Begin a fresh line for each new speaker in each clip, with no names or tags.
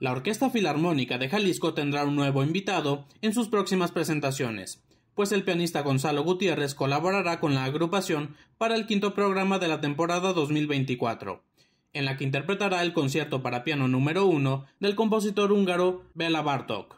La Orquesta Filarmónica de Jalisco tendrá un nuevo invitado en sus próximas presentaciones, pues el pianista Gonzalo Gutiérrez colaborará con la agrupación para el quinto programa de la temporada 2024, en la que interpretará el concierto para piano número uno del compositor húngaro Bela Bartok.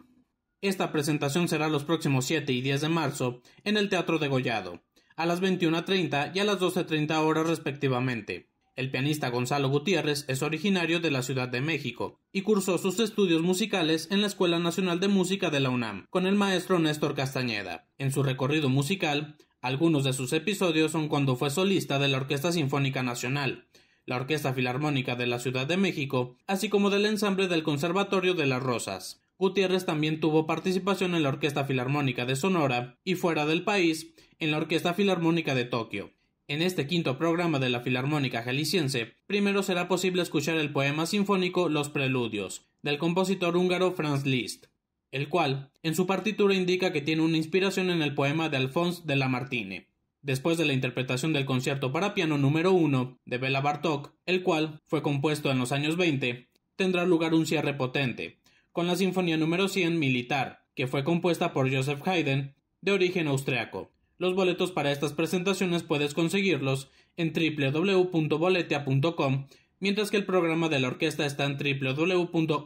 Esta presentación será los próximos 7 y 10 de marzo en el Teatro de Gollado, a las 21.30 y a las 12.30 horas respectivamente. El pianista Gonzalo Gutiérrez es originario de la Ciudad de México y cursó sus estudios musicales en la Escuela Nacional de Música de la UNAM con el maestro Néstor Castañeda. En su recorrido musical, algunos de sus episodios son cuando fue solista de la Orquesta Sinfónica Nacional, la Orquesta Filarmónica de la Ciudad de México, así como del ensamble del Conservatorio de las Rosas. Gutiérrez también tuvo participación en la Orquesta Filarmónica de Sonora y fuera del país, en la Orquesta Filarmónica de Tokio. En este quinto programa de la Filarmónica Jalisciense, primero será posible escuchar el poema sinfónico Los Preludios, del compositor húngaro Franz Liszt, el cual, en su partitura indica que tiene una inspiración en el poema de Alphonse de Lamartine. Después de la interpretación del concierto para piano número 1 de Béla Bartok, el cual fue compuesto en los años 20, tendrá lugar un cierre potente, con la Sinfonía número 100 Militar, que fue compuesta por Joseph Haydn, de origen austriaco. Los boletos para estas presentaciones puedes conseguirlos en www.boletea.com, mientras que el programa de la orquesta está en www.ofj.com.mx.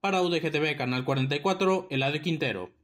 Para UDGTV Canal 44, de Quintero.